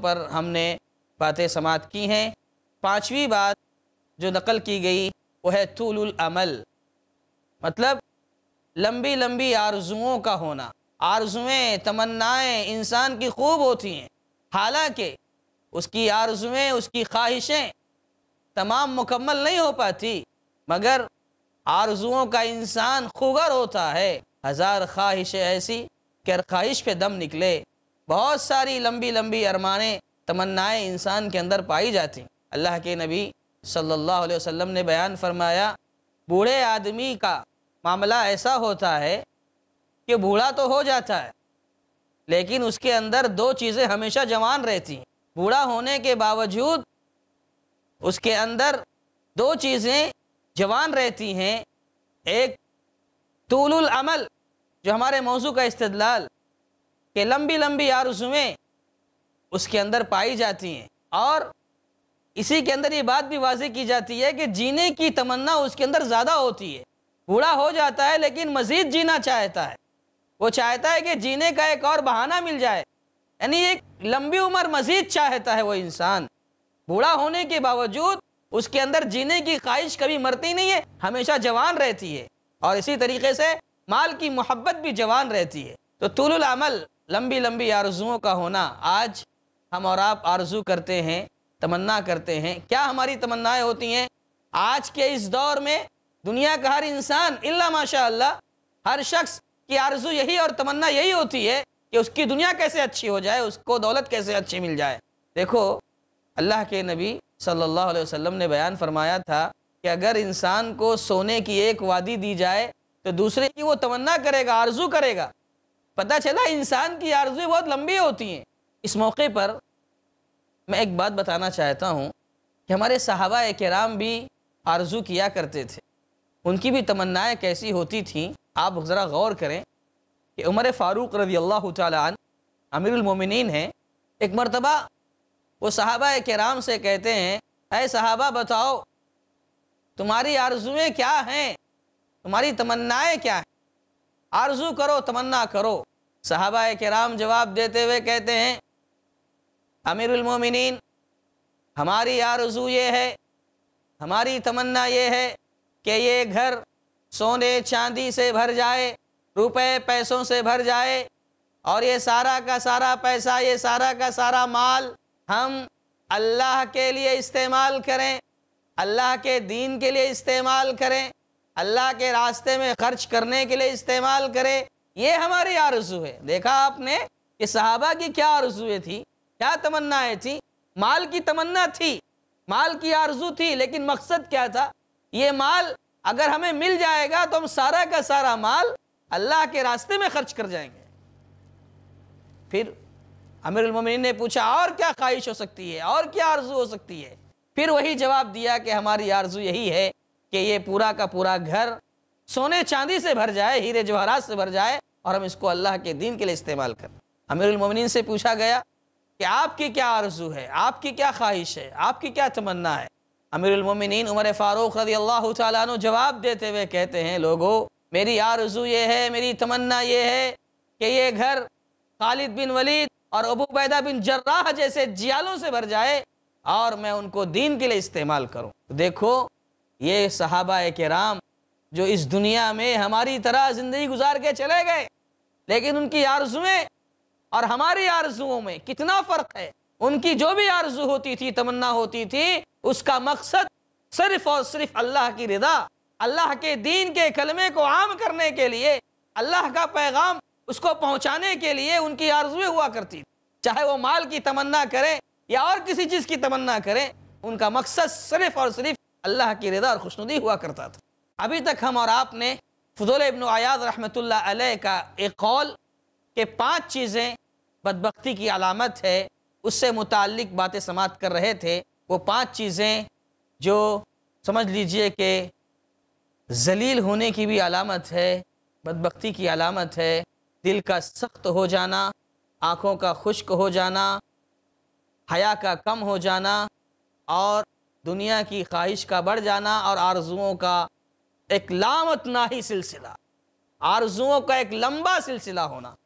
पर हमने बातें समाप्त की हैं पांचवी बात जो नकल की गई वो है तूल अमल मतलब लंबी लंबी आरजुओं का होना आरजुएँ तमन्नाएँ इंसान की खूब होती हैं हालांकि उसकी आरजुएँ उसकी ख्वाहिशें तमाम मुकम्मल नहीं हो पाती मगर आरजुओं का इंसान खुगर होता है हज़ार ख्वाहिशें ऐसी कि ख्वाहिश पे दम निकले बहुत सारी लंबी लंबी अरमानें तमन्नाएं इंसान के अंदर पाई जाती अल्लाह के नबी सल्लल्लाहु अलैहि वसल्लम ने बयान फरमाया बूढ़े आदमी का मामला ऐसा होता है कि बूढ़ा तो हो जाता है लेकिन उसके अंदर दो चीज़ें हमेशा जवान रहती हैं बूढ़ा होने के बावजूद उसके अंदर दो चीज़ें जवान रहती हैं एक तूल अमल जो हमारे मौजू का इस्तलाल कि लंबी लंबी आरजुएँ उसके अंदर पाई जाती हैं और इसी के अंदर ये बात भी वाजी की जाती है कि जीने की तमन्ना उसके अंदर ज़्यादा होती है बूढ़ा हो जाता है लेकिन मज़ीद जीना चाहता है वो चाहता है कि जीने का एक और बहाना मिल जाए यानी एक लंबी उम्र मज़ीद चाहता है वो इंसान बूढ़ा होने के बावजूद उसके अंदर जीने की ख्वाहिश कभी मरती नहीं है हमेशा जवान रहती है और इसी तरीके से माल की मोहब्बत भी जवान रहती है तो तुलमल लंबी लंबी आरजुओं का होना आज हम और आप आरजू करते हैं तमन्ना करते हैं क्या हमारी तमन्नाएं होती हैं आज के इस दौर में दुनिया का हर इंसान इल्ला माशा हर शख्स की आरजू यही और तमन्ना यही होती है कि उसकी दुनिया कैसे अच्छी हो जाए उसको दौलत कैसे अच्छी मिल जाए देखो अल्लाह के नबी सल्लल्लाहु अलैहि वसल्लम ने बयान फरमाया था कि अगर इंसान को सोने की एक वादी दी जाए तो दूसरे की वो तमन्ना करेगा आरजू करेगा पता चला इंसान की आरजुएं बहुत लंबी होती हैं इस मौके पर मैं एक बात बताना चाहता हूँ कि हमारे सहाबा कराम भी आरजू किया करते थे उनकी भी तमन्नाएँ कैसी होती थीं आप ज़रा गौर करें कि उमर फ़ारूक रजी अल्लाह तन अमीरमिन हैं एक मरतबा वो सहाबा कराम से कहते हैं अरे सहाबा बताओ तुम्हारी आरजुएँ क्या हैं तुम्हारी तमन्नाएँ क्या हैं आरजू करो तमन्ना करो सहाबा के राम जवाब देते हुए कहते हैं मोमिनीन हमारी आरजू ये है हमारी तमन्ना ये है कि ये घर सोने चांदी से भर जाए रुपए पैसों से भर जाए और ये सारा का सारा पैसा ये सारा का सारा माल हम अल्लाह के लिए इस्तेमाल करें अल्लाह के दीन के लिए इस्तेमाल करें अल्लाह के रास्ते में खर्च करने के लिए इस्तेमाल करे ये हमारी आरजू है देखा आपने कि सहाबा की क्या आरजूएं थी क्या तमन्नाएं थी माल की तमन्ना थी माल की आरजू थी लेकिन मकसद क्या था ये माल अगर हमें मिल जाएगा तो हम सारा का सारा माल अल्लाह के रास्ते में खर्च कर जाएंगे फिर अमीरमिन ने पूछा और क्या ख्वाहिश हो सकती है और क्या आरजू हो सकती है फिर वही जवाब दिया कि हमारी आरजू यही है कि ये पूरा का पूरा घर सोने चांदी से भर जाए हीरे जवाहरात से भर जाए और हम इसको अल्लाह के दीन के लिए इस्तेमाल करें अमीरमिन से पूछा गया कि आपकी क्या आरजू है आपकी क्या ख्वाहिश है आपकी क्या तमन्ना है अमीरमिन उमर फ़ारूक रदी अल्लाह तु जवाब देते हुए कहते हैं लोगों मेरी आरजू ये है मेरी तमन्ना ये है कि ये घर खालिद बिन वलीद और अबूबैदा बिन जर्राह जैसे जियालों से भर जाए और मैं उनको दीन के लिए इस्तेमाल करूँ देखो ये सहाबा कराम जो इस दुनिया में हमारी तरह ज़िंदगी गुजार के चले गए लेकिन उनकी आरजुएँ और हमारी आरजुओं में कितना फ़र्क है उनकी जो भी आरजू होती थी तमन्ना होती थी उसका मकसद सिर्फ और सिर्फ अल्लाह की रिदा अल्लाह के दीन के कलमे को आम करने के लिए अल्लाह का पैगाम उसको पहुंचाने के लिए उनकी आरजुएँ हुआ करती थी चाहे वो माल की तमन्ना करें या और किसी चीज़ की तमन्ना करें उनका मकसद सिर्फ और सिर्फ अल्लाह की रजा और खुशनुदी हुआ करता था अभी तक हम और आपने फजल इबन आयाद रहमत का एक कौल के पाँच चीज़ें बदबख्ती की अलामत है उससे मुतक बातें समात कर रहे थे वो पाँच चीज़ें जो समझ लीजिए कि जलील होने की भी अलामत है बदबख्ती की अलामत है दिल का सख्त हो जाना आँखों का खुश्क हो जाना हया का कम हो जाना और दुनिया की ख्वाहिश का बढ़ जाना और आरजुओं का एक लामत ना ही सिलसिला आरजुओं का एक लंबा सिलसिला होना